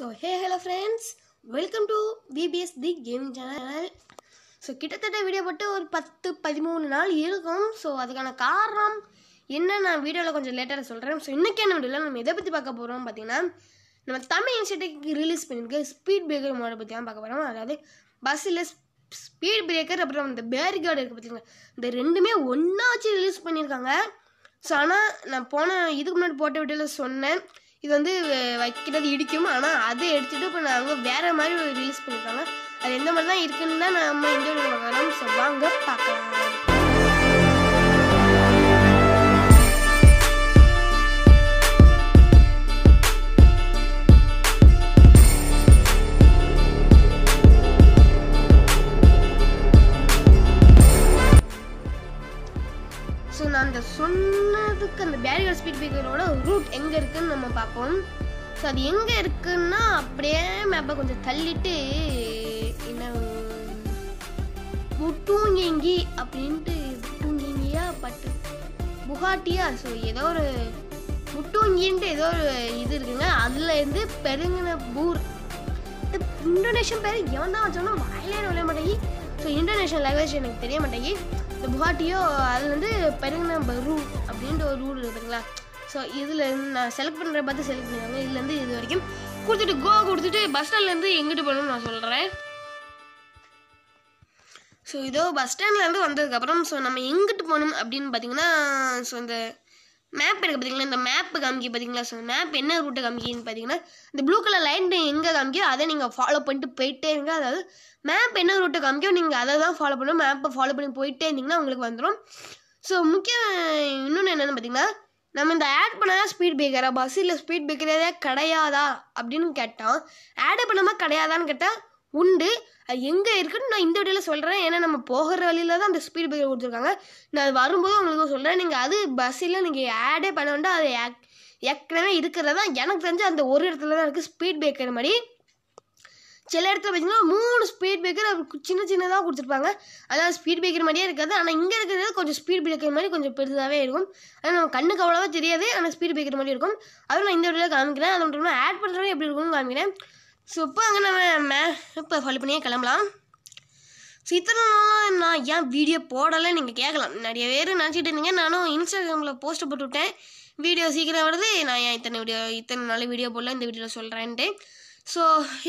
so hey hello friends welcome to VBS the game channel so கிட்டத்தட்ட video போட்டு ஒரு பத்து பதிமூணு நாள் இருக்கும் ஸோ அதுக்கான காரணம் என்ன நான் வீடியோவில் கொஞ்சம் லேட்டாக சொல்கிறேன் ஸோ இன்றைக்கி என்ன வீடியோவில் நம்ம எதை பற்றி பார்க்க போகிறோம் பார்த்தீங்கன்னா நம்ம தமிழ் இன்ஸ்டியூட்டுக்கு ரிலீஸ் பண்ணியிருக்க ஸ்பீட் பிரேக்கர் மாடல் பற்றி தான் பார்க்க போகிறோம் அதாவது பஸ்ஸில் ஸ்பீட் பிரேக்கர் அப்புறம் இந்த பேரிகார்டு இருக்குது பார்த்தீங்களா இந்த ரெண்டுமே ஒன்றா வச்சு ரிலீஸ் பண்ணியிருக்காங்க ஸோ ஆனால் நான் போன இதுக்கு முன்னாடி போட்ட வீடியோவில் சொன்னேன் இது வந்து வைக்கிறது இடிக்கும் ஆனால் அதை எடுத்துகிட்டு இப்போ நாங்கள் வேறு மாதிரி ரிலீஸ் பண்ணியிருக்காங்க அது எந்த மாதிரி தான் இருக்குன்னு தான் நம்ம இந்த வாங்க பார்க்கலாம் ஆங்கிலர் ஸ்பீட் பிரேக்கரோட ரூட் எங்கே இருக்குன்னு நம்ம பார்ப்போம் ஸோ அது எங்கே இருக்குன்னா அப்படியே மேப்பை கொஞ்சம் தள்ளிட்டு என்ன புட்டூங்கி அப்படின்ட்டு பட்டு புகாட்டியா ஸோ ஏதோ ஒரு முட்டூங்கின்ட்டு ஏதோ ஒரு இது இருக்குங்க அதுல இருந்து பெருங்கின பூர் இந்தோனேஷியன் பேர் எவன் தான் வச்சோம்னா வாயிலே நுழைய மாட்டேங்கி ஸோ இந்தோனேஷியன் லாங்குவேஜ் எனக்கு தெரிய மாட்டேங்கி இந்த புகாட்டியோ அதுலேருந்து பெருங்கின பரு அப்படின்ட்டு ஒரு ரூல் இருக்குதுங்களா ஸோ இதில் நான் செலக்ட் பண்ணுற பார்த்து செலக்ட் பண்ணுவாங்க இதுலேருந்து இது வரைக்கும் கொடுத்துட்டு கோ கொடுத்துட்டு பஸ் ஸ்டாண்ட்லேருந்து எங்கிட்டு போகணும்னு நான் சொல்கிறேன் ஸோ இதோ பஸ் ஸ்டாண்ட்லேருந்து வந்ததுக்கப்புறம் ஸோ நம்ம எங்கிட்டு போகணும் அப்படின்னு பார்த்தீங்கன்னா ஸோ இந்த மேப் இருக்குது பார்த்தீங்களா இந்த மேப்பு காமிக்கி பார்த்தீங்களா ஸோ மேப் என்ன ரூட்டை காமிக்கின்னு பார்த்தீங்கன்னா இந்த ப்ளூ கலர் லைன் எங்கே காமிக்கோ அதை நீங்கள் ஃபாலோ பண்ணிட்டு போயிட்டே இருங்க அதாவது மேப் என்ன ரூட்டை காமிக்கோ நீங்கள் அதை தான் ஃபாலோ பண்ணணும் மேப்பை ஃபாலோ பண்ணி போயிட்டே இருந்தீங்கன்னா உங்களுக்கு வந்துடும் ஸோ முக்கிய இன்னொன்று என்னென்னு பார்த்தீங்கன்னா நம்ம இந்த ஆட் பண்ணால் ஸ்பீட் பிரேக்கரா பஸ் இல்லை ஸ்பீட் பிரேக்கர் கிடையாதா அப்படின்னு கேட்டோம் ஆடு பண்ணாமல் கிடையாதான்னு கேட்டால் உண்டு அது எங்கே இருக்குன்னு நான் இந்த வழியில் சொல்கிறேன் ஏன்னா நம்ம போகிற வழியில் தான் அந்த ஸ்பீட் பிரேக்கர் கொடுத்துருக்காங்க நான் அது வரும்போது உங்களுக்கு சொல்கிறேன் நீங்கள் அது பஸ்ஸில் நீங்கள் ஆடே பண்ண வேண்டாம் அது ஏற்கனவே இருக்கிறது தான் எனக்கு தெரிஞ்சு அந்த ஒரு இடத்துல தான் இருக்குது ஸ்பீட் பிரேக்கர் மாதிரி சில இடத்துல பார்த்தீங்கன்னா மூணு ஸ்பீட் பிரேக்கர் சின்ன சின்னதாக கொடுத்துருப்பாங்க அதாவது ஸ்பீட் பிரேக்கர் மாதிரியே இருக்காது ஆனால் இங்கே இருக்கிறது கொஞ்சம் ஸ்பீட் பிரேக்கர் மாதிரி கொஞ்சம் பெருசாகவே இருக்கும் ஆனால் நம்ம கண்ணுக்கு அவ்வளோவா தெரியாது ஆனால் ஸ்பீட் பிரேக்கர் மாதிரி இருக்கும் அதுவும் நான் இந்த வீடியோ காமிக்கிறேன் அது மட்டும் ஆட் பண்ணுறது எப்படி இருக்கும்னு காமிக்கிறேன் ஸோ இப்போ அங்கே நம்ம மே இப்போ ஃபாலோ பண்ணியே கிளம்பலாம் ஸோ இத்தனை நாளாக நான் ஏன் வீடியோ போடலை நீங்கள் கேட்கலாம் நிறைய பேர் நினச்சிட்டு இருந்தீங்க நானும் இன்ஸ்டாகிராமில் போஸ்ட் போட்டு விட்டேன் வீடியோ சீக்கிரம் வருது நான் ஏன் இத்தனை வீடியோ இத்தனை நாள் வீடியோ போடல இந்த வீடியோவில் சொல்கிறேன்ட்டு ஸோ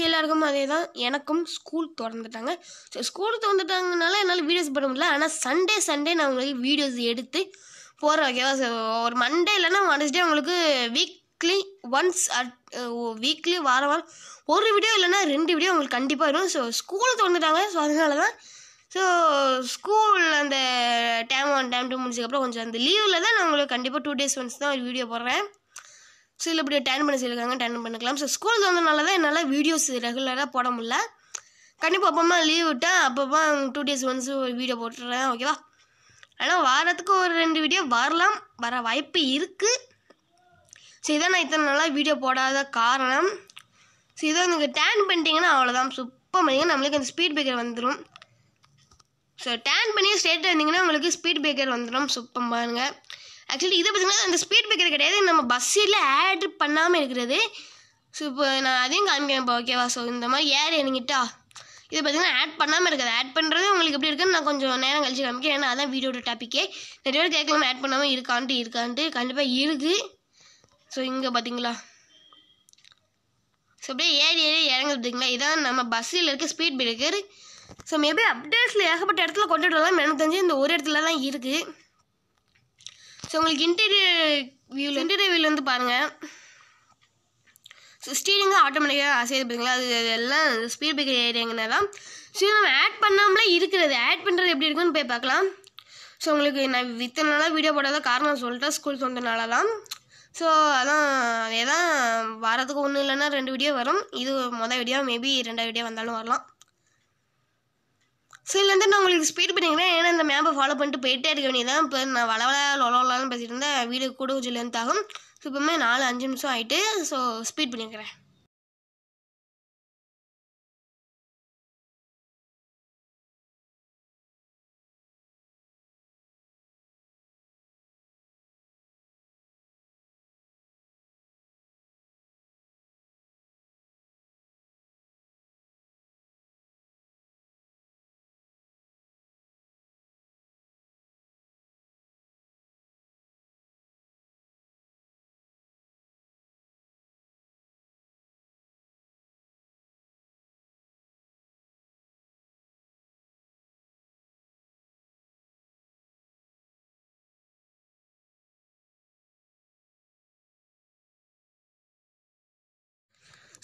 எல்லாருக்கும் அதே தான் எனக்கும் ஸ்கூல் திறந்துட்டாங்க ஸோ ஸ்கூல் திறந்துட்டாங்கனால என்னால் வீடியோஸ் போட முடியல ஆனால் சண்டே சண்டே நான் உங்களுக்கு வீடியோஸ் எடுத்து போகிறேன் ஓகேவா ஸோ ஒரு மண்டே இல்லைன்னா மனஸ்டே உங்களுக்கு வீக்லி ஒன்ஸ் அட் வீக்லி வார வாரம் ஒரு வீடியோ இல்லைன்னா ரெண்டு வீடியோ உங்களுக்கு கண்டிப்பாக வரும் ஸோ ஸ்கூல் திறந்துட்டாங்க ஸோ அதனால தான் ஸோ ஸ்கூல் அந்த டைம் ஒன் டைம் டூ முடிச்சதுக்கப்புறம் கொஞ்சம் அந்த லீவில் தான் நான் உங்களுக்கு கண்டிப்பாக டூ டேஸ் ஒன்ஸ் தான் ஒரு வீடியோ போடுறேன் ஸோ இதில் இப்படி டேன் பண்ண சொல்லியிருக்காங்க டேன் பண்ணிக்கலாம் ஸோ ஸ்கூல் வந்ததுனால தான் என்னால் வீடியோஸ் ரெகுலராக போட முடில கண்டிப்பாக அம்மா லீவ் விட்டேன் அப்பப்போ டூ டேஸ் ஒன்ஸ் ஒரு வீடியோ போட்டுறேன் ஓகேவா ஆனால் வாரத்துக்கு ஒரு ரெண்டு வீடியோ வரலாம் வர வாய்ப்பு இருக்குது ஸோ இதான் நான் இத்தனை நாளாக வீடியோ போடாத காரணம் ஸோ இதை எனக்கு டேன் பண்ணிட்டீங்கன்னா அவ்வளோதான் சுப்பம் பண்ணிங்கன்னா நம்மளுக்கு அந்த ஸ்பீட் பிரேக்கர் வந்துடும் ஸோ டேன் பண்ணி ஸ்ட்ரெயிட்டாக இருந்தீங்கன்னா உங்களுக்கு ஸ்பீட் பிரேக்கர் வந்துடும் சூப்பர் பாருங்கள் ஆக்சுவலி இதை பார்த்தீங்கன்னா அந்த ஸ்பீட் பிரேக்கர் கிடையாது நம்ம பஸ்ஸில் ஆட் பண்ணாமல் இருக்கிறது ஸோ இப்போ நான் அதையும் காமிக்கிறேன் இப்போ ஓகேவா ஸோ இந்த மாதிரி ஏர் என்கிட்டா இதை பார்த்தீங்கன்னா ஆட் பண்ணாமல் இருக்காது ஆட் பண்ணுறது உங்களுக்கு எப்படி இருக்குன்னு நான் கொஞ்சம் நேரம் கழிச்சு காமிக்கிறேன் ஏன்னா அதான் வீடியோட டாப்பிக்கே நிறைய பேர் கேட்கலாம் ஆட் பண்ணாமல் இருக்கான்ட்டு இருக்கான்ட்டு கண்டிப்பாக இருக்குது ஸோ இங்கே பார்த்தீங்களா ஸோ அப்படியே ஏறி ஏறி இறங்குது பார்த்தீங்களா இதான் நம்ம பஸ்ஸில் இருக்க ஸ்பீட் பிரேக்கர் ஸோ மேபி அப்டேட்ஸில் ஏகப்பட்ட இடத்துல கொண்டுட்டு வரலாம் எனக்கு தெரிஞ்சு இந்த ஒரு இடத்துல தான் இருக்குது ஸோ உங்களுக்கு இன்டீரியர் வியூவில் இன்டீரியர் வியூவில் வந்து பாருங்கள் ஸோ ஸ்டீரிங்கு ஆட்டோமேட்டிக்காக அசைது பார்த்திங்களா அது எல்லாம் ஸ்பீட் பிரேக்கர் ஏரியாங்கன்னா ஸோ நம்ம ஆட் பண்ணாமலே இருக்கிறது ஆட் பண்ணுறது எப்படி இருக்குன்னு போய் பார்க்கலாம் ஸோ உங்களுக்கு நான் இத்தனை நாளாக வீடியோ போடாத காரணம் சொல்லிட்டேன் ஸ்கூல் சொன்னதுனால தான் ஸோ அதான் அதே தான் வாரத்துக்கு ஒன்றும் இல்லைன்னா ரெண்டு வீடியோ வரும் இது மொதல் வீடியோ மேபி ரெண்டாவது வீடியோ வந்தாலும் வரலாம் சரிலேருந்து நான் உங்களுக்கு ஸ்பீட் பண்ணிக்கிறேன் ஏன்னா இந்த மேப்பை ஃபாலோ பண்ணிட்டு போயிட்டே இருக்க வேண்டியதான் இப்போ நான் வளவள லொலோலான்னு பேசிட்டு இருந்தேன் வீடு கூட கொஞ்சம் லென்த் ஆகும் ஸோ இப்போமே நாலு அஞ்சு நிமிஷம் ஆகிட்டு ஸோ ஸ்பீட் பண்ணிக்கிறேன்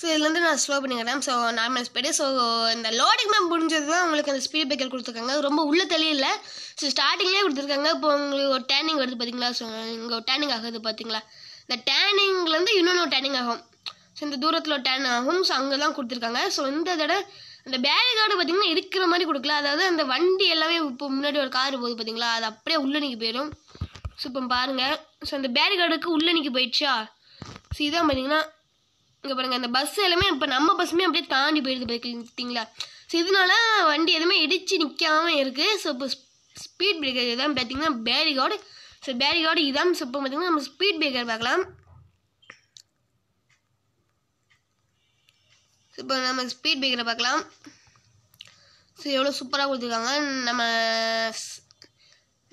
ஸோ இதுலேருந்து நான் ஸ்லோ பண்ணிக்கிறேன் ஸோ நார்மல் ஸ்பீடு ஸோ இந்த லோடிங் மேம் முடிஞ்சது தான் உங்களுக்கு அந்த ஸ்பீட் பிரேக்கர் கொடுத்துருக்காங்க ரொம்ப உள்ளே தெளியில ஸோ ஸ்டார்டிங்லேயே கொடுத்துருக்காங்க இப்போ உங்களுக்கு ஒரு டேனிங் வருது பார்த்தீங்களா ஸோ இங்கே ஒரு டேனிங் ஆகுது பார்த்தீங்களா இந்த டேனிங்லேருந்து இன்னொன்று ஒரு டேனிங் ஆகும் ஸோ இந்த தூரத்தில் ஒரு டேன் ஆகும் ஸோ அங்கே தான் கொடுத்துருக்காங்க ஸோ இந்த தடவை அந்த பேரிகார்டு பார்த்தீங்கன்னா இருக்கிற மாதிரி கொடுக்கல அதாவது அந்த வண்டி எல்லாமே இப்போ முன்னாடி ஒரு கார் போகுது பார்த்தீங்களா அது அப்படியே உள்ளே நிற்கி போயிடும் ஸோ இப்போ பாருங்கள் ஸோ அந்த பேரிகார்டுக்கு உள்ளே நிற்கி போயிடுச்சா ஸோ இதான் பார்த்தீங்கன்னா இங்க பாருங்க அந்த பஸ் எல்லாமே இப்போ நம்ம பஸ்ஸுமே அப்படியே தாண்டி போயிடுது பாத்தீங்களா ஸோ இதனால வண்டி எதுவுமே இடித்து நிற்காம இருக்குது ஸோ இப்போ ஸ்பீட் பிரேக்கர் இதான் பார்த்தீங்கன்னா பேரிகார்டு ஸோ பேரிகார்டு இதான் ஸோ பார்த்தீங்கன்னா நம்ம ஸ்பீட் பிரேக்கர் பார்க்கலாம் இப்போ நம்ம ஸ்பீட் பிரேக்கரை பார்க்கலாம் ஸோ எவ்வளோ சூப்பராக கொடுத்துருக்காங்க நம்ம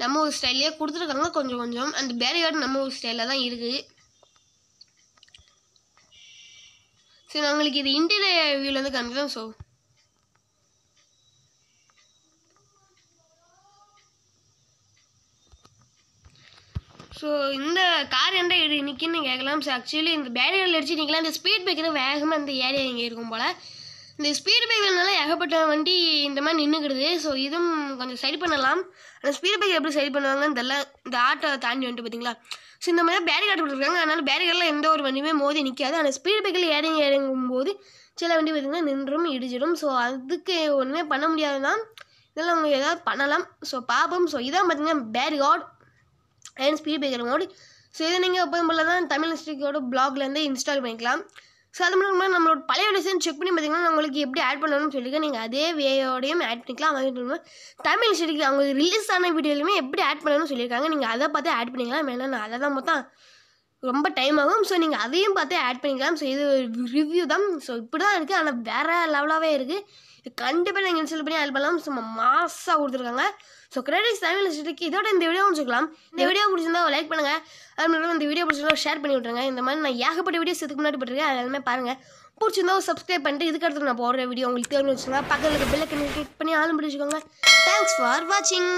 நம்ம ஒரு ஸ்டைல்லே கொடுத்துருக்காங்க கொஞ்சம் கொஞ்சம் அந்த பேரிகார்டு நம்ம ஒரு ஸ்டைலில் தான் இருக்குது சரி உங்களுக்கு இது இன்டீரியர் வியூலேருந்து காமிக்கலாம் ஸோ ஸோ இந்த கார் எந்த இடு நிற்கின்னு கேட்கலாம் சார் ஆக்சுவலி இந்த பேரியரில் அடிச்சு நிற்கலாம் இந்த ஸ்பீட் பைக்கில் வேகமாக இந்த ஏரியா இங்கே இருக்கும் போல் இந்த ஸ்பீட் பைக்னால ஏகப்பட்ட வண்டி இந்த மாதிரி நின்றுக்கிடுது ஸோ இதுவும் கொஞ்சம் சரி பண்ணலாம் அந்த ஸ்பீட் பைக் எப்படி சரி பண்ணுவாங்கன்னு தெரியல இந்த ஆட்டோ தாண்டி வந்துட்டு பார்த்தீங்களா ஸோ இந்த மாதிரி பேரிகார்டு கொடுத்துருக்காங்க அதனால் பேரிகார்டில் எந்த ஒரு வண்டியுமே மோதி நிற்காது ஆனால் ஸ்பீட் பிரேக்கில் இறங்கி இறங்கும் போது சில வண்டி பார்த்திங்கன்னா நின்றும் இடிச்சிடும் ஸோ அதுக்கு ஒன்றுமே பண்ண முடியாது தான் இதெல்லாம் அவங்க ஏதாவது பண்ணலாம் ஸோ பார்ப்போம் ஸோ இதான் பார்த்திங்கன்னா barricade and speed breaker mode so இதை நீங்கள் எப்போதும் போல தான் தமிழ் இன்ஸ்டியூட்டோட பிளாக்லேருந்து இன்ஸ்டால் பண்ணிக்கலாம் ஸோ அது மட்டும் இல்லாமல் நம்மளோட பழைய டிசைன் செக் பண்ணி பார்த்தீங்கன்னா உங்களுக்கு எப்படி ஆட் பண்ணணும்னு சொல்லியிருக்கேன் நீங்கள் அதே வேயோடையும் ஆட் பண்ணிக்கலாம் அது மட்டும் தமிழ் செடிக்கு அவங்க ரிலீஸ் ஆன வீடியோலையுமே எப்படி ஆட் பண்ணணும்னு சொல்லியிருக்காங்க நீங்கள் அதை பார்த்து ஆட் பண்ணிக்கலாம் வேணா நான் அதை தான் மொத்தம் ரொம்ப டைம் ஆகும் ஸோ நீங்கள் அதையும் பார்த்து ஆட் பண்ணிக்கலாம் ஸோ இது ரிவ்யூ தான் ஸோ இப்படி தான் இருக்குது ஆனால் வேறு லெவலாகவே இருக்குது கண்டிப்பாக நீங்கள் இன்சல் பண்ணி ஆட் பண்ணலாம் ஸோ மாஸாக கொடுத்துருக்காங்க ஸோ கிரெடிட்ஸ் தமிழ் இதோட இந்த வீடியோ முடிச்சுக்கலாம் இந்த வீடியோ பிடிச்சிருந்தா லைக் பண்ணுங்கள் அது மட்டும் இந்த வீடியோ பிடிச்சிருந்தா ஷேர் பண்ணி விட்ருங்க இந்த மாதிரி நான் ஏகப்பட்ட வீடியோஸ் இதுக்கு முன்னாடி போட்டிருக்கேன் எல்லாமே பாருங்கள் பிடிச்சிருந்தா சப்ஸ்கிரைப் பண்ணிட்டு இதுக்கடுத்து நான் போடுற வீடியோ உங்களுக்கு தெரிஞ்சு வச்சுக்கோங்க பக்கத்தில் இருக்க கிளிக் பண்ணி ஆளும் பிடிச்சிக்கோங்க தேங்க்ஸ் ஃபார் வாட்சிங்